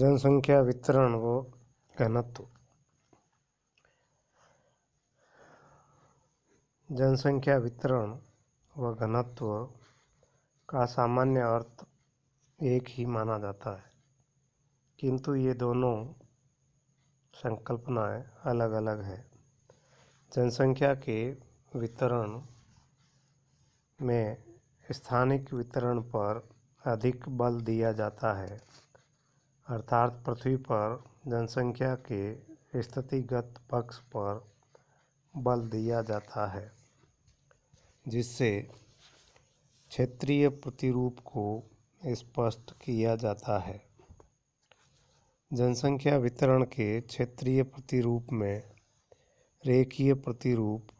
जनसंख्या वितरण व घनत्व जनसंख्या वितरण व घनत्व का सामान्य अर्थ एक ही माना जाता है किंतु ये दोनों संकल्पनाएं अलग अलग है जनसंख्या के वितरण में स्थानिक वितरण पर अधिक बल दिया जाता है अर्थात पृथ्वी पर जनसंख्या के स्थितिगत पक्ष पर बल दिया जाता है जिससे क्षेत्रीय प्रतिरूप को स्पष्ट किया जाता है जनसंख्या वितरण के क्षेत्रीय प्रतिरूप में रेखीय प्रतिरूप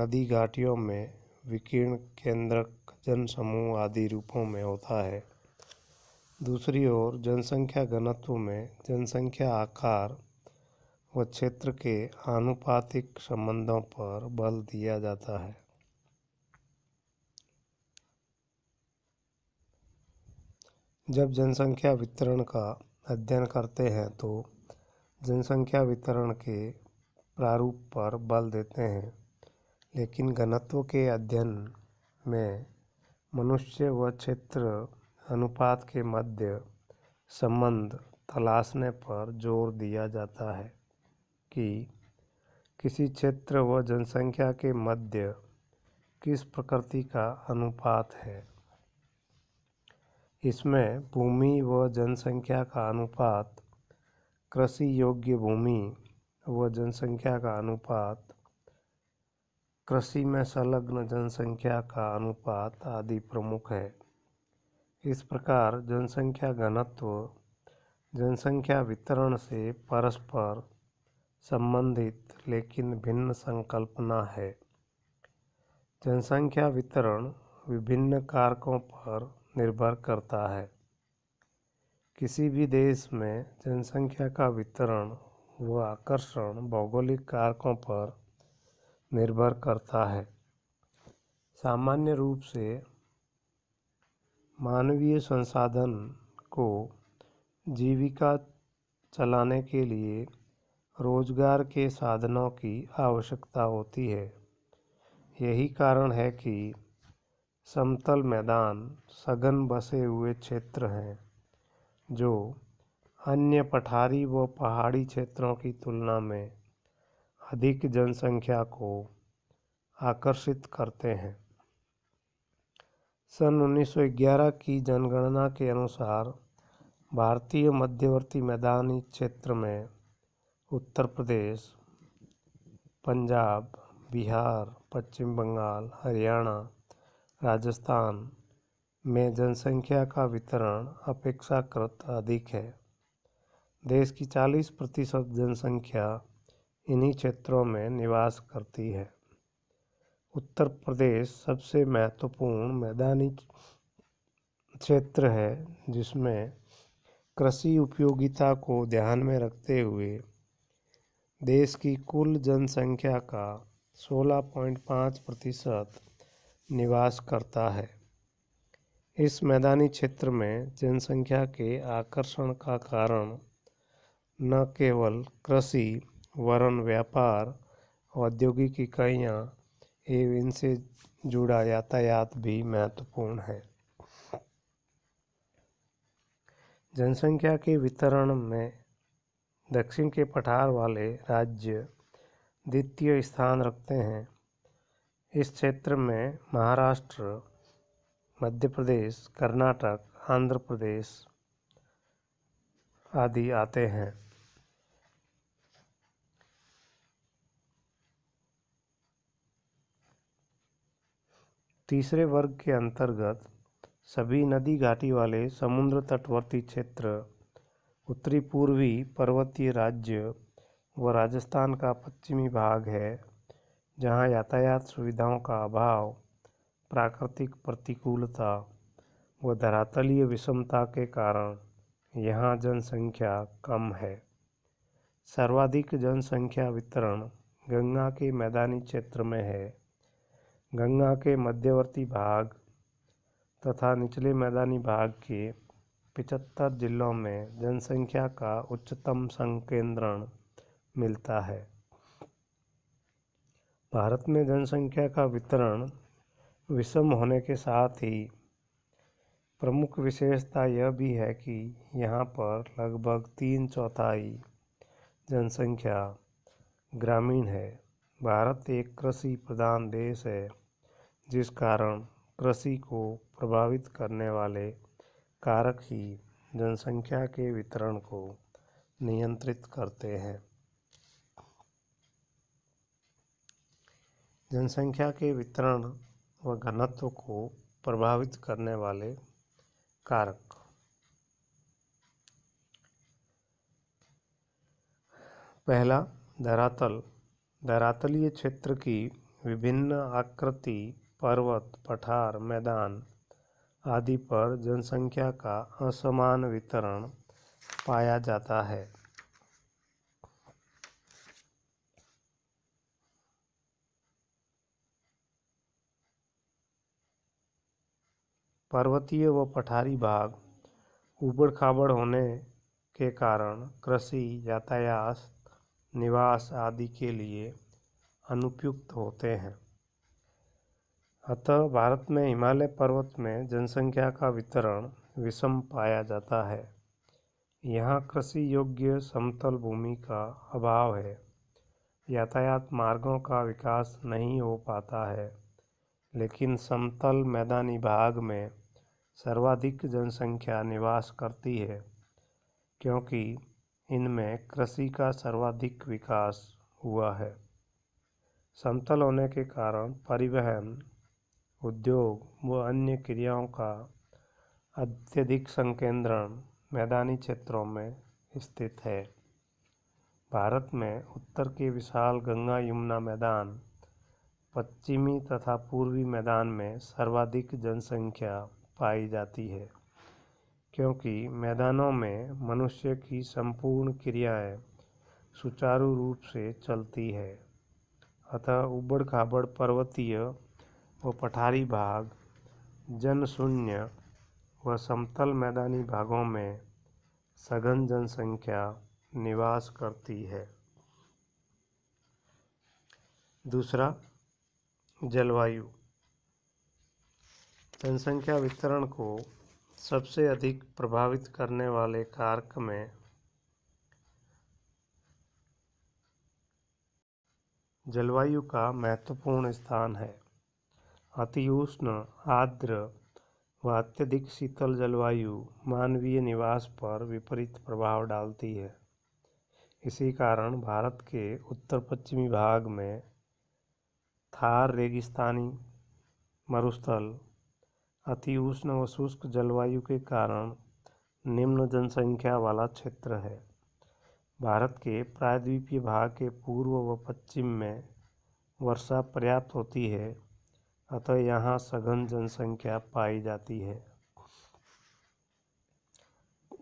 नदी घाटियों में विकीर्ण केंद्रक जनसमूह आदि रूपों में होता है दूसरी ओर जनसंख्या घनत्व में जनसंख्या आकार व क्षेत्र के आनुपातिक संबंधों पर बल दिया जाता है जब जनसंख्या वितरण का अध्ययन करते हैं तो जनसंख्या वितरण के प्रारूप पर बल देते हैं लेकिन घनत्व के अध्ययन में मनुष्य व क्षेत्र अनुपात के मध्य संबंध तलाशने पर जोर दिया जाता है कि किसी क्षेत्र व जनसंख्या के मध्य किस प्रकृति का अनुपात है इसमें भूमि व जनसंख्या का अनुपात कृषि योग्य भूमि व जनसंख्या का अनुपात कृषि में संलग्न जनसंख्या का अनुपात आदि प्रमुख है इस प्रकार जनसंख्या घनत्व जनसंख्या वितरण से परस्पर संबंधित लेकिन भिन्न संकल्पना है जनसंख्या वितरण विभिन्न कारकों पर निर्भर करता है किसी भी देश में जनसंख्या का वितरण व आकर्षण भौगोलिक कारकों पर निर्भर करता है सामान्य रूप से मानवीय संसाधन को जीविका चलाने के लिए रोजगार के साधनों की आवश्यकता होती है यही कारण है कि समतल मैदान सघन बसे हुए क्षेत्र हैं जो अन्य पठारी व पहाड़ी क्षेत्रों की तुलना में अधिक जनसंख्या को आकर्षित करते हैं सन 1911 की जनगणना के अनुसार भारतीय मध्यवर्ती मैदानी क्षेत्र में उत्तर प्रदेश पंजाब बिहार पश्चिम बंगाल हरियाणा राजस्थान में जनसंख्या का वितरण अपेक्षाकृत अधिक है देश की 40 प्रतिशत जनसंख्या इन्हीं क्षेत्रों में निवास करती है उत्तर प्रदेश सबसे महत्वपूर्ण मैदानी क्षेत्र है जिसमें कृषि उपयोगिता को ध्यान में रखते हुए देश की कुल जनसंख्या का 16.5 प्रतिशत निवास करता है इस मैदानी क्षेत्र में जनसंख्या के आकर्षण का कारण न केवल कृषि वरन व्यापार औद्योगिक इकाइयाँ एवं इनसे जुड़ा यातायात भी महत्वपूर्ण है जनसंख्या के वितरण में दक्षिण के पठार वाले राज्य द्वितीय स्थान रखते हैं इस क्षेत्र में महाराष्ट्र मध्य प्रदेश कर्नाटक आंध्र प्रदेश आदि आते हैं तीसरे वर्ग के अंतर्गत सभी नदी घाटी वाले समुद्र तटवर्ती क्षेत्र उत्तरी पूर्वी पर्वतीय राज्य व राजस्थान का पश्चिमी भाग है जहाँ यातायात सुविधाओं का अभाव प्राकृतिक प्रतिकूलता व धरातलीय विषमता के कारण यहाँ जनसंख्या कम है सर्वाधिक जनसंख्या वितरण गंगा के मैदानी क्षेत्र में है गंगा के मध्यवर्ती भाग तथा निचले मैदानी भाग के पिचहत्तर जिलों में जनसंख्या का उच्चतम संकेंद्रण मिलता है भारत में जनसंख्या का वितरण विषम होने के साथ ही प्रमुख विशेषता यह भी है कि यहाँ पर लगभग तीन चौथाई जनसंख्या ग्रामीण है भारत एक कृषि प्रधान देश है जिस कारण कृषि को प्रभावित करने वाले कारक ही जनसंख्या के वितरण को नियंत्रित करते हैं जनसंख्या के वितरण व घनत्व को प्रभावित करने वाले कारक पहला धरातल धरातलीय क्षेत्र की विभिन्न आकृति पर्वत पठार मैदान आदि पर जनसंख्या का असमान वितरण पाया जाता है पर्वतीय व पठारी भाग उबड़ खाबड़ होने के कारण कृषि यातायात निवास आदि के लिए अनुपयुक्त होते हैं अतः भारत में हिमालय पर्वत में जनसंख्या का वितरण विषम पाया जाता है यहाँ कृषि योग्य समतल भूमि का अभाव है यातायात मार्गों का विकास नहीं हो पाता है लेकिन समतल मैदानी भाग में सर्वाधिक जनसंख्या निवास करती है क्योंकि इनमें कृषि का सर्वाधिक विकास हुआ है समतल होने के कारण परिवहन उद्योग व अन्य क्रियाओं का अत्यधिक संकेंद्रण मैदानी क्षेत्रों में स्थित है भारत में उत्तर के विशाल गंगा यमुना मैदान पश्चिमी तथा पूर्वी मैदान में सर्वाधिक जनसंख्या पाई जाती है क्योंकि मैदानों में मनुष्य की संपूर्ण क्रियाएं सुचारू रूप से चलती है अतः उबड़ खाबड़ पर्वतीय व पठारी भाग जनशून्य व समतल मैदानी भागों में सघन जनसंख्या निवास करती है दूसरा जलवायु जनसंख्या वितरण को सबसे अधिक प्रभावित करने वाले कारक में जलवायु का महत्वपूर्ण स्थान है अतिष्ण आर्द्र व अत्यधिक शीतल जलवायु मानवीय निवास पर विपरीत प्रभाव डालती है इसी कारण भारत के उत्तर पश्चिमी भाग में थार रेगिस्तानी मरुस्थल उष्ण व शुष्क जलवायु के कारण निम्न जनसंख्या वाला क्षेत्र है भारत के प्रायद्वीपीय भाग के पूर्व व पश्चिम में वर्षा पर्याप्त होती है अतः यहाँ सघन जनसंख्या पाई जाती है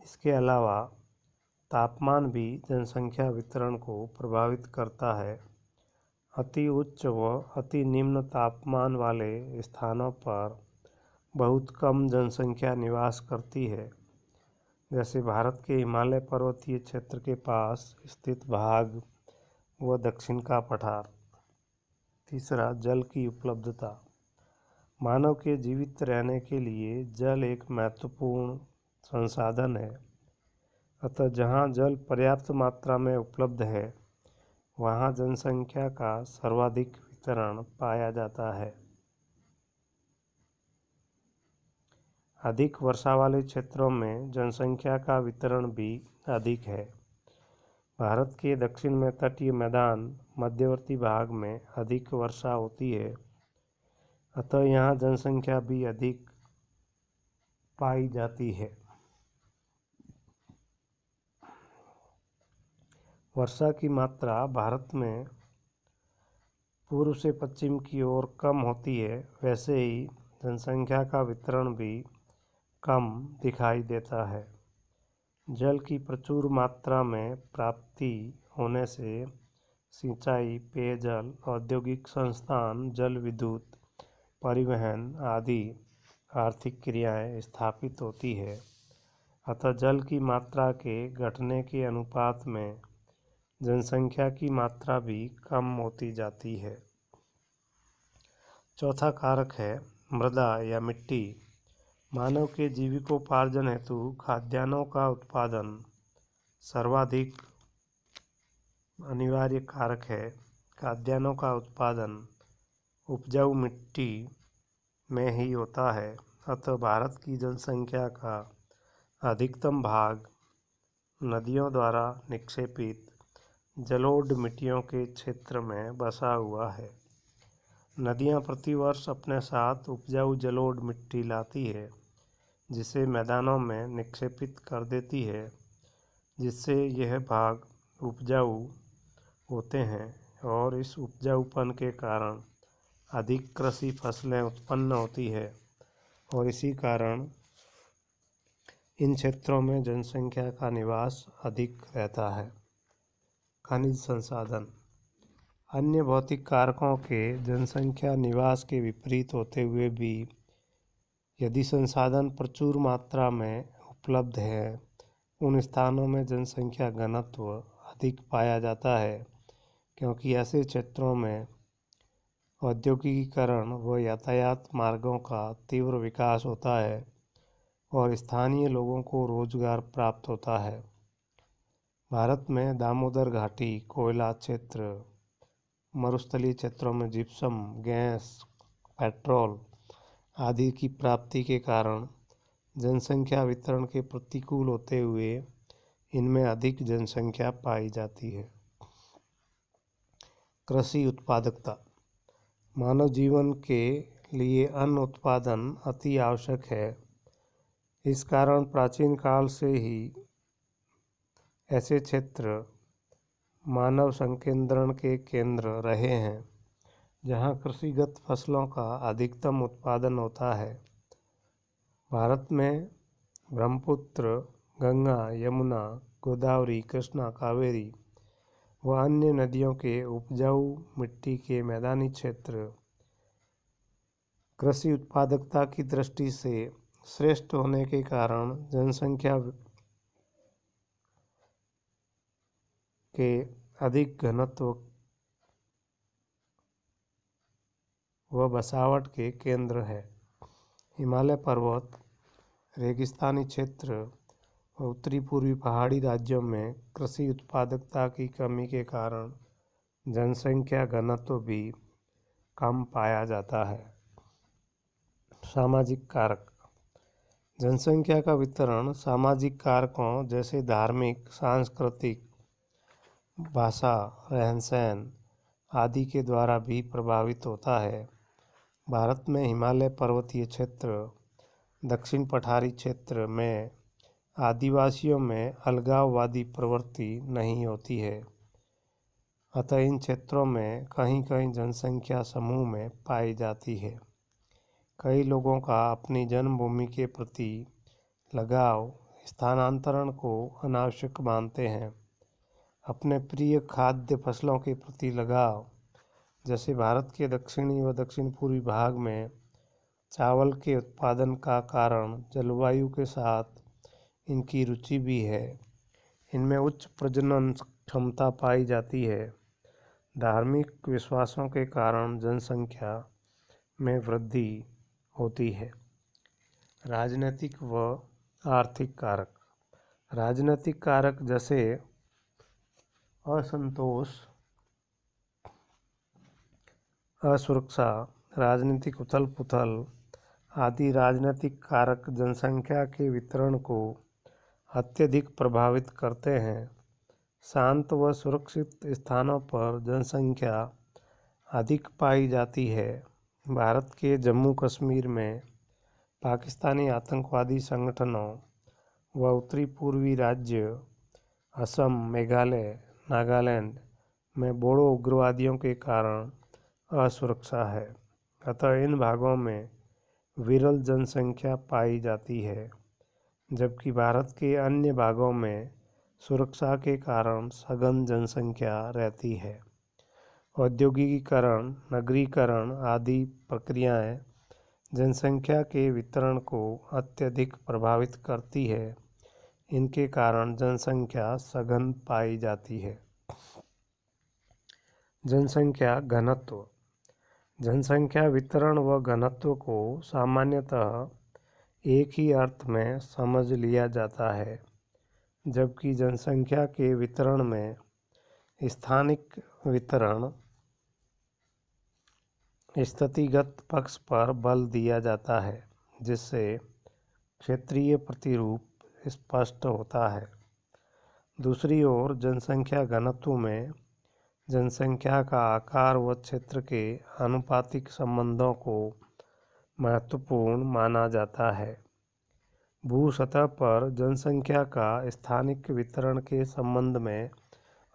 इसके अलावा तापमान भी जनसंख्या वितरण को प्रभावित करता है अति उच्च व अति निम्न तापमान वाले स्थानों पर बहुत कम जनसंख्या निवास करती है जैसे भारत के हिमालय पर्वतीय क्षेत्र के पास स्थित भाग व दक्षिण का पठार तीसरा जल की उपलब्धता मानव के जीवित रहने के लिए जल एक महत्वपूर्ण संसाधन है अतः जहाँ जल पर्याप्त मात्रा में उपलब्ध है वहाँ जनसंख्या का सर्वाधिक वितरण पाया जाता है अधिक वर्षा वाले क्षेत्रों में जनसंख्या का वितरण भी अधिक है भारत के दक्षिण में तटीय मैदान मध्यवर्ती भाग में अधिक वर्षा होती है अतः यहाँ जनसंख्या भी अधिक पाई जाती है वर्षा की मात्रा भारत में पूर्व से पश्चिम की ओर कम होती है वैसे ही जनसंख्या का वितरण भी कम दिखाई देता है जल की प्रचुर मात्रा में प्राप्ति होने से सिंचाई पेयजल औद्योगिक संस्थान जल विद्युत परिवहन आदि आर्थिक क्रियाएं स्थापित होती है अतः जल की मात्रा के घटने के अनुपात में जनसंख्या की मात्रा भी कम होती जाती है चौथा कारक है मृदा या मिट्टी मानव के जीविकोपार्जन हेतु खाद्यान्नों का उत्पादन सर्वाधिक अनिवार्य कारक है खाद्यान्नों का उत्पादन उपजाऊ मिट्टी में ही होता है अतः भारत की जनसंख्या का अधिकतम भाग नदियों द्वारा निक्षेपित जलोढ़ मिट्टियों के क्षेत्र में बसा हुआ है नदियाँ प्रतिवर्ष अपने साथ उपजाऊ जलोढ़ मिट्टी लाती है जिसे मैदानों में निक्षेपित कर देती है जिससे यह भाग उपजाऊ होते हैं और इस उपजाऊपन के कारण अधिक कृषि फसलें उत्पन्न होती है और इसी कारण इन क्षेत्रों में जनसंख्या का निवास अधिक रहता है खनिज संसाधन अन्य भौतिक कारकों के जनसंख्या निवास के विपरीत होते हुए भी यदि संसाधन प्रचुर मात्रा में उपलब्ध है उन स्थानों में जनसंख्या घनत्व अधिक पाया जाता है क्योंकि ऐसे क्षेत्रों में औद्योगिकीकरण व यातायात मार्गों का तीव्र विकास होता है और स्थानीय लोगों को रोजगार प्राप्त होता है भारत में दामोदर घाटी कोयला क्षेत्र मरुस्थलीय क्षेत्रों में जिप्सम गैस पेट्रोल आदि की प्राप्ति के कारण जनसंख्या वितरण के प्रतिकूल होते हुए इनमें अधिक जनसंख्या पाई जाती है कृषि उत्पादकता मानव जीवन के लिए अन्न उत्पादन अति आवश्यक है इस कारण प्राचीन काल से ही ऐसे क्षेत्र मानव संकेंद्रण के केंद्र रहे हैं जहाँ कृषिगत फसलों का अधिकतम उत्पादन होता है भारत में ब्रह्मपुत्र गंगा यमुना गोदावरी कृष्णा कावेरी व अन्य नदियों के उपजाऊ मिट्टी के मैदानी क्षेत्र कृषि उत्पादकता की दृष्टि से श्रेष्ठ होने के कारण जनसंख्या के अधिक घनत्व व बसावट के केंद्र है हिमालय पर्वत रेगिस्तानी क्षेत्र उत्तरी पूर्वी पहाड़ी राज्यों में कृषि उत्पादकता की कमी के कारण जनसंख्या घनत्व भी कम पाया जाता है सामाजिक कारक जनसंख्या का वितरण सामाजिक कारकों जैसे धार्मिक सांस्कृतिक भाषा रहन सहन आदि के द्वारा भी प्रभावित होता है भारत में हिमालय पर्वतीय क्षेत्र दक्षिण पठारी क्षेत्र में आदिवासियों में अलगाववादी प्रवृत्ति नहीं होती है अतः इन क्षेत्रों में कहीं कहीं जनसंख्या समूह में पाई जाती है कई लोगों का अपनी जन्मभूमि के प्रति लगाव स्थानांतरण को अनावश्यक मानते हैं अपने प्रिय खाद्य फसलों के प्रति लगाव जैसे भारत के दक्षिणी व दक्षिण पूर्वी भाग में चावल के उत्पादन का कारण जलवायु के साथ इनकी रुचि भी है इनमें उच्च प्रजनन क्षमता पाई जाती है धार्मिक विश्वासों के कारण जनसंख्या में वृद्धि होती है राजनीतिक व आर्थिक कारक राजनीतिक कारक जैसे असंतोष असुरक्षा राजनीतिक उथल पुथल आदि राजनीतिक कारक जनसंख्या के वितरण को अत्यधिक प्रभावित करते हैं शांत व सुरक्षित स्थानों पर जनसंख्या अधिक पाई जाती है भारत के जम्मू कश्मीर में पाकिस्तानी आतंकवादी संगठनों व उत्तरी पूर्वी राज्य असम मेघालय नागालैंड में बोड़ो उग्रवादियों के कारण असुरक्षा है अतः इन भागों में विरल जनसंख्या पाई जाती है जबकि भारत के अन्य भागों में सुरक्षा के कारण सघन जनसंख्या रहती है औद्योगिकीकरण नगरीकरण आदि प्रक्रियाएं जनसंख्या के वितरण को अत्यधिक प्रभावित करती है इनके कारण जनसंख्या सघन पाई जाती है जनसंख्या घनत्व जनसंख्या वितरण व घनत्व को सामान्यतः एक ही अर्थ में समझ लिया जाता है जबकि जनसंख्या के वितरण में स्थानिक वितरण स्थितिगत पक्ष पर बल दिया जाता है जिससे क्षेत्रीय प्रतिरूप स्पष्ट होता है दूसरी ओर जनसंख्या घनत्व में जनसंख्या का आकार व क्षेत्र के आनुपातिक संबंधों को महत्वपूर्ण माना जाता है भू सतह पर जनसंख्या का स्थानिक वितरण के संबंध में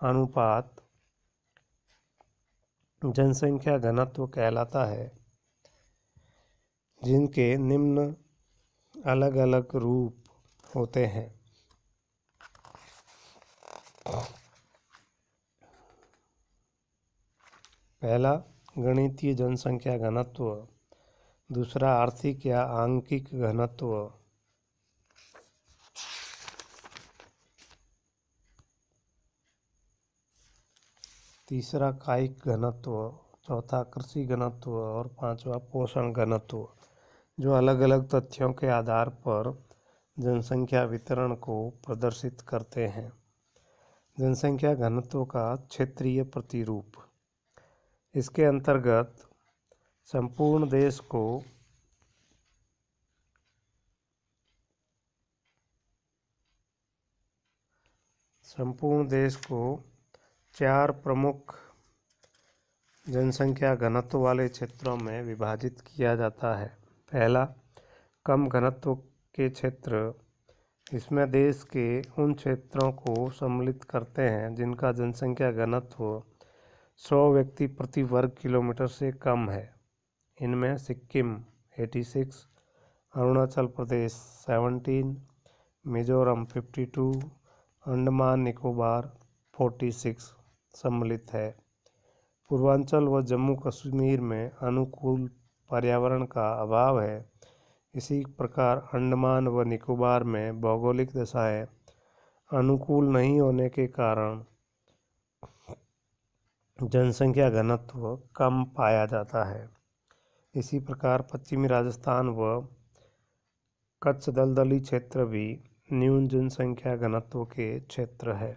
अनुपात जनसंख्या घनत्व कहलाता है जिनके निम्न अलग अलग रूप होते हैं पहला गणितीय जनसंख्या घनत्व दूसरा आर्थिक या आंकिक घनत्व तीसरा कायिक घनत्व चौथा कृषि घनत्व और पांचवा पोषण घनत्व जो अलग अलग तथ्यों के आधार पर जनसंख्या वितरण को प्रदर्शित करते हैं जनसंख्या घनत्व का क्षेत्रीय प्रतिरूप इसके अंतर्गत संपूर्ण देश को संपूर्ण देश को चार प्रमुख जनसंख्या घनत्व वाले क्षेत्रों में विभाजित किया जाता है पहला कम घनत्व के क्षेत्र इसमें देश के उन क्षेत्रों को सम्मिलित करते हैं जिनका जनसंख्या घनत्व 100 व्यक्ति प्रति वर्ग किलोमीटर से कम है इनमें सिक्किम 86, अरुणाचल प्रदेश 17, मिजोरम 52, अंडमान निकोबार 46 सम्मिलित है पूर्वांचल व जम्मू कश्मीर में अनुकूल पर्यावरण का अभाव है इसी प्रकार अंडमान व निकोबार में भौगोलिक दशाएं अनुकूल नहीं होने के कारण जनसंख्या घनत्व कम पाया जाता है इसी प्रकार पश्चिमी राजस्थान व कच्छ दलदली क्षेत्र भी न्यून जनसंख्या घनत्व के क्षेत्र है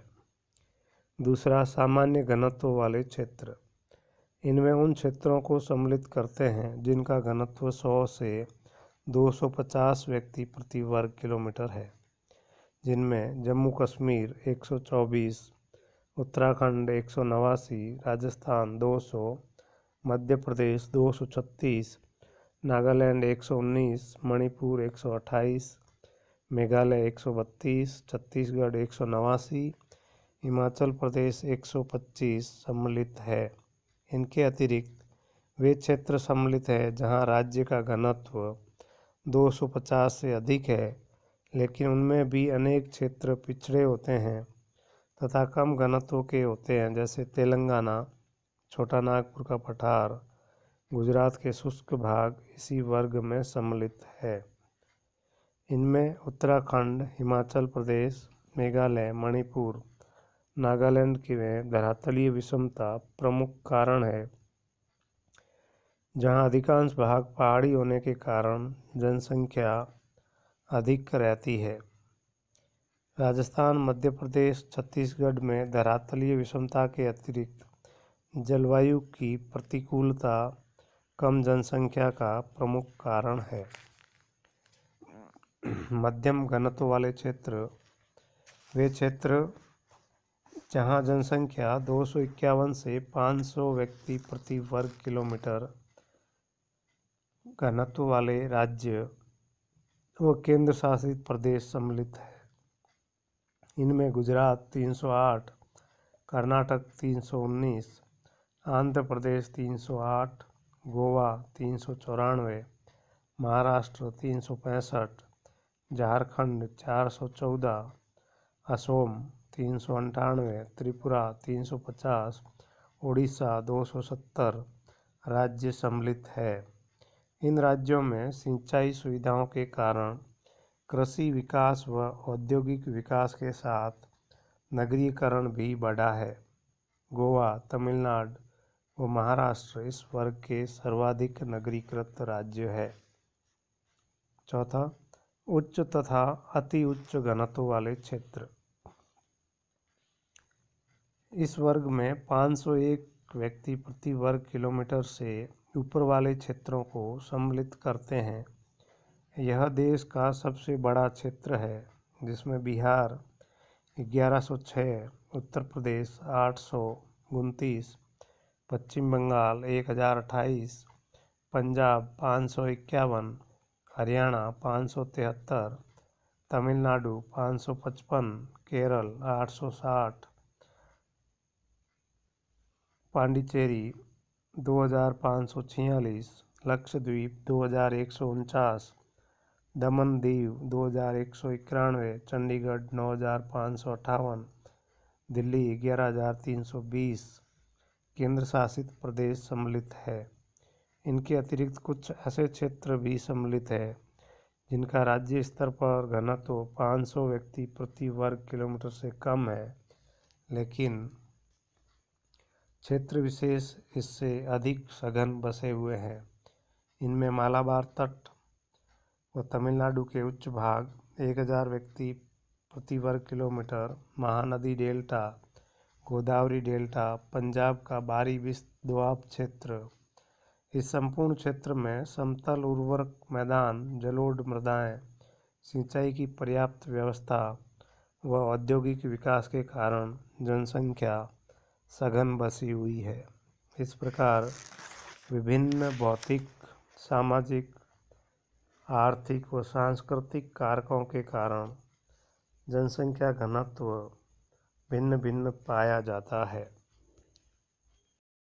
दूसरा सामान्य घनत्व वाले क्षेत्र इनमें उन क्षेत्रों को सम्मिलित करते हैं जिनका घनत्व 100 से 250 व्यक्ति प्रति वर्ग किलोमीटर है जिनमें जम्मू कश्मीर 124, उत्तराखंड एक राजस्थान 200, मध्य प्रदेश दो सौ छत्तीस नागालैंड एक सौ उन्नीस मणिपुर एक सौ अट्ठाईस मेघालय एक सौ बत्तीस छत्तीसगढ़ एक सौ नवासी हिमाचल प्रदेश एक सौ पच्चीस सम्मिलित है इनके अतिरिक्त वे क्षेत्र सम्मिलित है जहां राज्य का घनत्व दो सौ पचास से अधिक है लेकिन उनमें भी अनेक क्षेत्र पिछड़े होते हैं तथा कम घनत्व के होते हैं जैसे तेलंगाना छोटा नागपुर का पठार गुजरात के शुष्क भाग इसी वर्ग में सम्मिलित है इनमें उत्तराखंड हिमाचल प्रदेश मेघालय मणिपुर नागालैंड की में धरातलीय विषमता प्रमुख कारण है जहां अधिकांश भाग पहाड़ी होने के कारण जनसंख्या अधिक रहती है राजस्थान मध्य प्रदेश छत्तीसगढ़ में धरातलीय विषमता के अतिरिक्त जलवायु की प्रतिकूलता कम जनसंख्या का प्रमुख कारण है मध्यम घनत्व वाले क्षेत्र वे क्षेत्र जहाँ जनसंख्या दो से 500 व्यक्ति प्रति वर्ग किलोमीटर घनत्व वाले राज्य व केंद्र शासित प्रदेश सम्मिलित है इनमें गुजरात 308, कर्नाटक 319, आंध्र प्रदेश तीन सौ आठ गोवा तीन सौ चौरानवे महाराष्ट्र तीन सौ पैंसठ झारखंड चार सौ चौदह असोम तीन सौ अंठानवे त्रिपुरा तीन सौ पचास उड़ीसा दो सौ सत्तर राज्य सम्मिलित है इन राज्यों में सिंचाई सुविधाओं के कारण कृषि विकास व औद्योगिक विकास के साथ नगरीकरण भी बढ़ा है गोवा तमिलनाडु वो महाराष्ट्र इस वर्ग के सर्वाधिक नगरीकृत राज्य है चौथा उच्च तथा अति उच्च घनत्व वाले क्षेत्र इस वर्ग में 501 व्यक्ति प्रति वर्ग किलोमीटर से ऊपर वाले क्षेत्रों को सम्मिलित करते हैं यह देश का सबसे बड़ा क्षेत्र है जिसमें बिहार 1106, उत्तर प्रदेश आठ सौ उनतीस पश्चिम बंगाल एक हज़ार अट्ठाईस पंजाब पाँच सौ इक्यावन हरियाणा पाँच सौ तिहत्तर तमिलनाडु पाँच सौ पचपन केरल आठ सौ साठ पांडिचेरी दो हज़ार पाँच सौ छियालीस लक्षद्वीप दो हज़ार एक सौ उनचास दमन दीव दो हज़ार एक सौ इक्यानवे चंडीगढ़ नौ हज़ार पाँच सौ अट्ठावन दिल्ली ग्यारह हज़ार तीन सौ बीस केंद्र शासित प्रदेश सम्मिलित है इनके अतिरिक्त कुछ ऐसे क्षेत्र भी सम्मिलित है जिनका राज्य स्तर पर घनत्व 500 व्यक्ति प्रति वर्ग किलोमीटर से कम है लेकिन क्षेत्र विशेष इससे अधिक सघन बसे हुए हैं इनमें मालाबार तट व तमिलनाडु के उच्च भाग 1000 व्यक्ति प्रति वर्ग kilometre Mahanadi delta Godavari delta Punjab का बारी दुआब क्षेत्र इस संपूर्ण क्षेत्र में समतल उर्वरक मैदान जलोढ़ मृदाएं सिंचाई की पर्याप्त व्यवस्था व औद्योगिक विकास के कारण जनसंख्या सघन बसी हुई है इस प्रकार विभिन्न भौतिक सामाजिक आर्थिक व सांस्कृतिक कारकों के कारण जनसंख्या घनत्व भिन्न भिन्न पाया जाता है